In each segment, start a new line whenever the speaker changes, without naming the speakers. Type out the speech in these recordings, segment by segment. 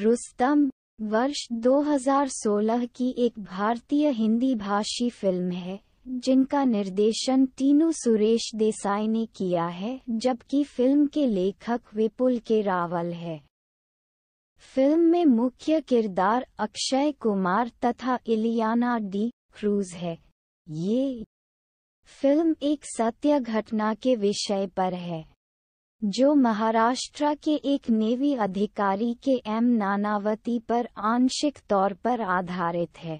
रुस्तम वर्ष 2016 की एक भारतीय हिंदी भाषी फिल्म है जिनका निर्देशन टीनू सुरेश देसाई ने किया है जबकि फिल्म के लेखक विपुल के रावल है फिल्म में मुख्य किरदार अक्षय कुमार तथा इलियाना डी क्रूज है ये फिल्म एक सत्य घटना के विषय पर है जो महाराष्ट्र के एक नेवी अधिकारी के एम नानावती पर आंशिक तौर पर आधारित है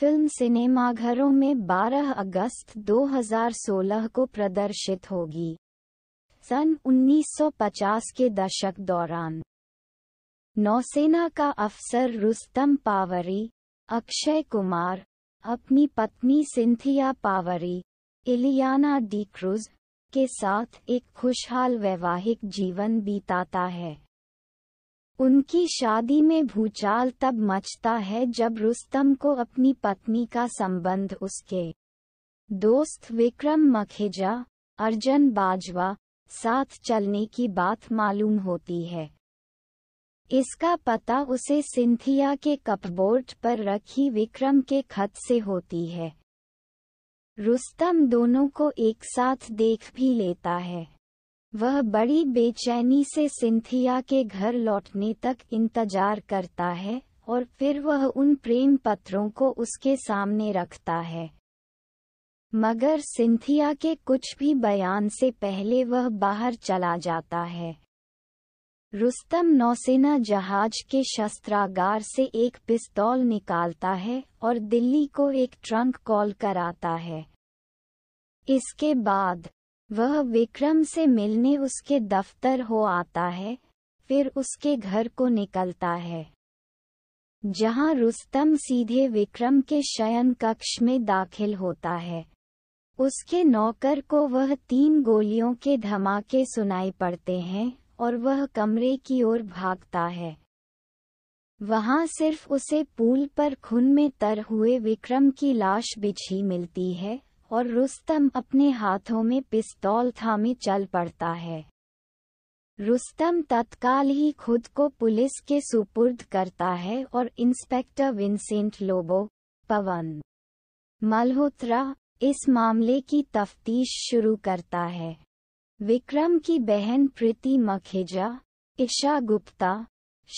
फिल्म सिनेमाघरों में 12 अगस्त 2016 को प्रदर्शित होगी सन 1950 के दशक दौरान नौसेना का अफसर रुस्तम पावरी अक्षय कुमार अपनी पत्नी सिंथिया पावरी इलियाना डी क्रूज के साथ एक खुशहाल वैवाहिक जीवन बीताता है उनकी शादी में भूचाल तब मचता है जब रुस्तम को अपनी पत्नी का संबंध उसके दोस्त विक्रम मखेजा अर्जन बाजवा साथ चलने की बात मालूम होती है इसका पता उसे सिंथिया के कपबोर्ड पर रखी विक्रम के खत से होती है रुस्तम दोनों को एक साथ देख भी लेता है वह बड़ी बेचैनी से सिंथिया के घर लौटने तक इंतजार करता है और फिर वह उन प्रेम पत्रों को उसके सामने रखता है मगर सिंथिया के कुछ भी बयान से पहले वह बाहर चला जाता है रुस्तम नौसेना जहाज के शस्त्रागार से एक पिस्तौल निकालता है और दिल्ली को एक ट्रंक कॉल कराता है इसके बाद वह विक्रम से मिलने उसके दफ्तर हो आता है फिर उसके घर को निकलता है जहां रुस्तम सीधे विक्रम के शयन कक्ष में दाखिल होता है उसके नौकर को वह तीन गोलियों के धमाके सुनाई पड़ते हैं और वह कमरे की ओर भागता है वहां सिर्फ उसे पूल पर खून में तर हुए विक्रम की लाश बिछी मिलती है और रुस्तम अपने हाथों में पिस्तौल थामे चल पड़ता है रुस्तम तत्काल ही खुद को पुलिस के सुपुर्द करता है और इंस्पेक्टर विंसेंट लोबो पवन मल्होत्रा इस मामले की तफ्तीश शुरू करता है विक्रम की बहन प्रीति मखेजा ईशा गुप्ता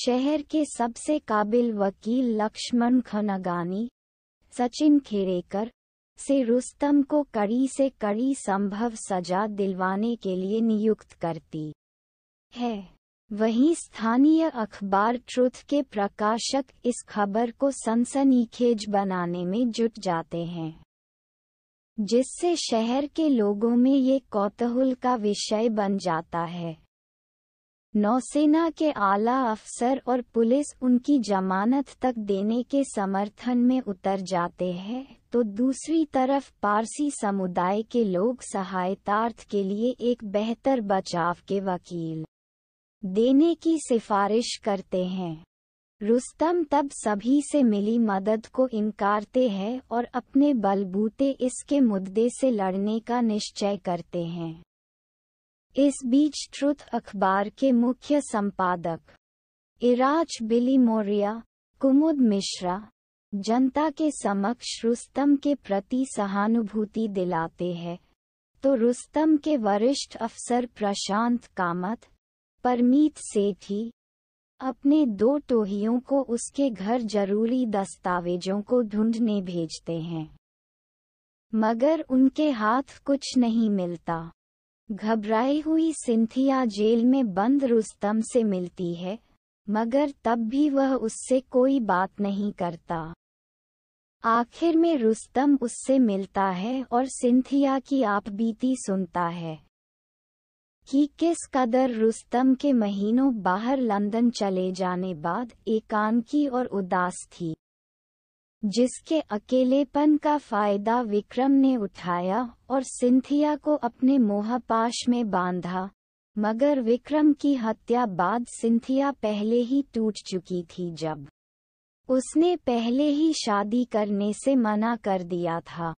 शहर के सबसे काबिल वकील लक्ष्मण खनगानी सचिन खेरेकर से रुस्तम को कड़ी से कड़ी संभव सजा दिलवाने के लिए नियुक्त करती है वहीं स्थानीय अखबार ट्रुथ के प्रकाशक इस खबर को सनसनीखेज बनाने में जुट जाते हैं जिससे शहर के लोगों में ये कौतूहल का विषय बन जाता है नौसेना के आला अफसर और पुलिस उनकी जमानत तक देने के समर्थन में उतर जाते हैं तो दूसरी तरफ पारसी समुदाय के लोग सहायतार्थ के लिए एक बेहतर बचाव के वकील देने की सिफारिश करते हैं रुस्तम तब सभी से मिली मदद को इनकारते हैं और अपने बलबूते इसके मुद्दे से लड़ने का निश्चय करते हैं इस बीच ट्रुथ अखबार के मुख्य संपादक इराज बिली मौर्या कुमुद मिश्रा जनता के समक्ष रुस्तम के प्रति सहानुभूति दिलाते हैं तो रुस्तम के वरिष्ठ अफसर प्रशांत कामत परमीत सेठी अपने दो टोहियों को उसके घर जरूरी दस्तावेजों को ढूंढने भेजते हैं मगर उनके हाथ कुछ नहीं मिलता घबराई हुई सिंथिया जेल में बंद रुस्तम से मिलती है मगर तब भी वह उससे कोई बात नहीं करता आखिर में रुस्तम उससे मिलता है और सिंथिया की आपबीती सुनता है कि किस कदर रुस्तम के महीनों बाहर लंदन चले जाने बाद एकांकी और उदास थी जिसके अकेलेपन का फायदा विक्रम ने उठाया और सिंथिया को अपने मोहपाश में बांधा मगर विक्रम की हत्या बाद सिंथिया पहले ही टूट चुकी थी जब उसने पहले ही शादी करने से मना कर दिया था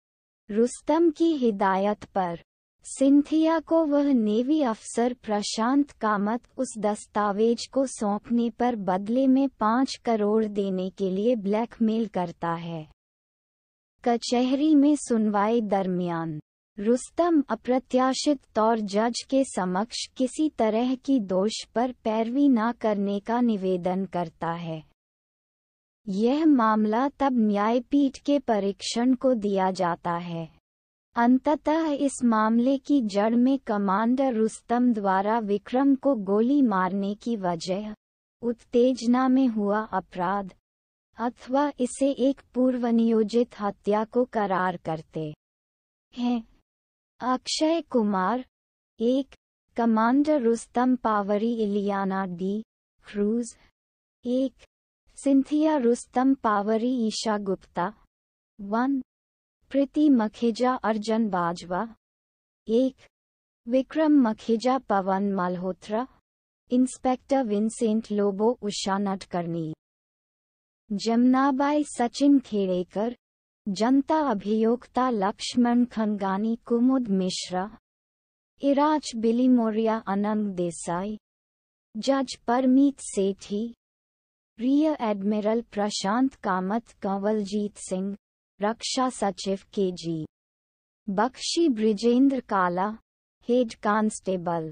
रुस्तम की हिदायत पर सिंथिया को वह नेवी अफसर प्रशांत कामत उस दस्तावेज को सौंपने पर बदले में पाँच करोड़ देने के लिए ब्लैकमेल करता है कचहरी में सुनवाई दरमियान रुस्तम अप्रत्याशित तौर जज के समक्ष किसी तरह की दोष पर पैरवी न करने का निवेदन करता है यह मामला तब न्यायपीठ के परीक्षण को दिया जाता है अंततः इस मामले की जड़ में कमांडर रुस्तम द्वारा विक्रम को गोली मारने की वजह उत्तेजना में हुआ अपराध अथवा इसे एक पूर्वनियोजित हत्या को करार करते हैं अक्षय कुमार एक कमांडर रुस्तम पावरी इलियाना डी क्रूज एक सिंथिया रुस्तम पावरी ईशा गुप्ता वन प्रीति मखेजा अर्जन बाजवा एक विक्रम मखेजा पवन मल्होत्रा इंस्पेक्टर विंसेंट लोबो उषा नटकर्णी जमनाबाई सचिन खेड़ेकर जनता अभियोक्ता लक्ष्मण खनगानी कुमुद मिश्रा इराज बिलीमोरिया अनंग देसाई जज परमीत सेठी रियर एडमिरल प्रशांत कामत कंवलजीत सिंह रक्षा सचिव के जी बख्शी ब्रिजेंद्र काला हेड कांस्टेबल